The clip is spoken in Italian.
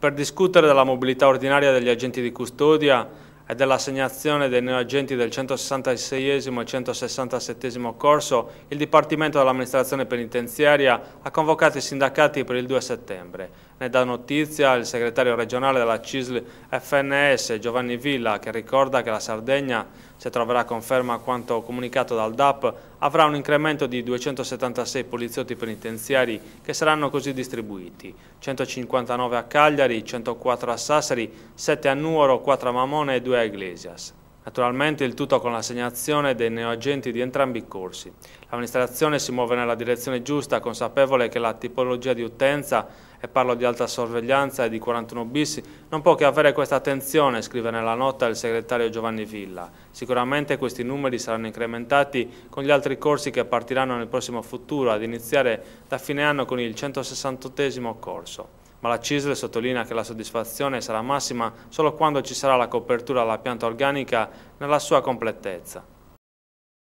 per discutere della mobilità ordinaria degli agenti di custodia e dell'assegnazione dei nuovi agenti del 166 e 167 corso, il Dipartimento dell'amministrazione penitenziaria ha convocato i sindacati per il 2 settembre. Ne dà notizia il segretario regionale della CISL FNS Giovanni Villa che ricorda che la Sardegna, se troverà conferma a quanto comunicato dal DAP, avrà un incremento di 276 poliziotti penitenziari che saranno così distribuiti. 159 a Cagliari, 104 a Sassari, 7 a Nuoro, 4 a Mamone e 2 a Iglesias. Naturalmente il tutto con l'assegnazione dei neoagenti di entrambi i corsi. L'amministrazione si muove nella direzione giusta, consapevole che la tipologia di utenza, e parlo di alta sorveglianza e di 41 bis, non può che avere questa attenzione, scrive nella nota il segretario Giovanni Villa. Sicuramente questi numeri saranno incrementati con gli altri corsi che partiranno nel prossimo futuro, ad iniziare da fine anno con il 168 corso ma la CISL sottolinea che la soddisfazione sarà massima solo quando ci sarà la copertura alla pianta organica nella sua completezza.